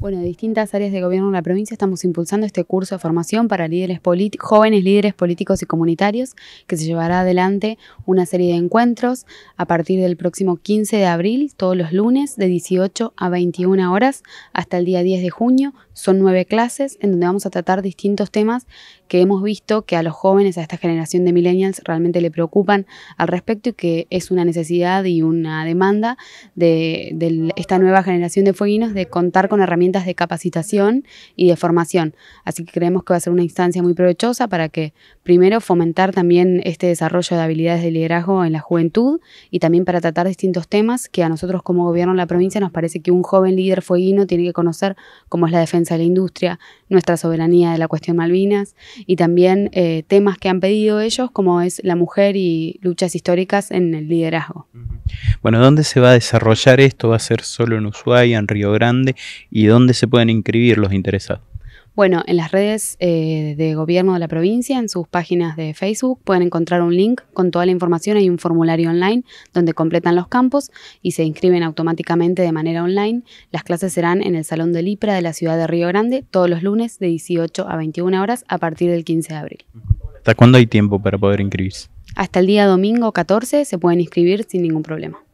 Bueno, de distintas áreas de gobierno en la provincia estamos impulsando este curso de formación para líderes jóvenes líderes políticos y comunitarios que se llevará adelante una serie de encuentros a partir del próximo 15 de abril, todos los lunes, de 18 a 21 horas hasta el día 10 de junio. Son nueve clases en donde vamos a tratar distintos temas que hemos visto que a los jóvenes, a esta generación de millennials, realmente le preocupan al respecto y que es una necesidad y una demanda de, de esta nueva generación de fueguinos de contar con herramientas de capacitación y de formación. Así que creemos que va a ser una instancia muy provechosa para que, primero, fomentar también este desarrollo de habilidades de liderazgo en la juventud y también para tratar distintos temas que a nosotros como gobierno de la provincia nos parece que un joven líder fueguino tiene que conocer, como es la defensa de la industria, nuestra soberanía de la cuestión Malvinas y también eh, temas que han pedido ellos, como es la mujer y luchas históricas en el liderazgo. Mm. Bueno, ¿dónde se va a desarrollar esto? ¿Va a ser solo en Ushuaia, en Río Grande? ¿Y dónde se pueden inscribir los interesados? Bueno, en las redes eh, de gobierno de la provincia, en sus páginas de Facebook, pueden encontrar un link con toda la información. y un formulario online donde completan los campos y se inscriben automáticamente de manera online. Las clases serán en el Salón de lipra de la ciudad de Río Grande todos los lunes de 18 a 21 horas a partir del 15 de abril. ¿Hasta cuándo hay tiempo para poder inscribirse? Hasta el día domingo 14 se pueden inscribir sin ningún problema.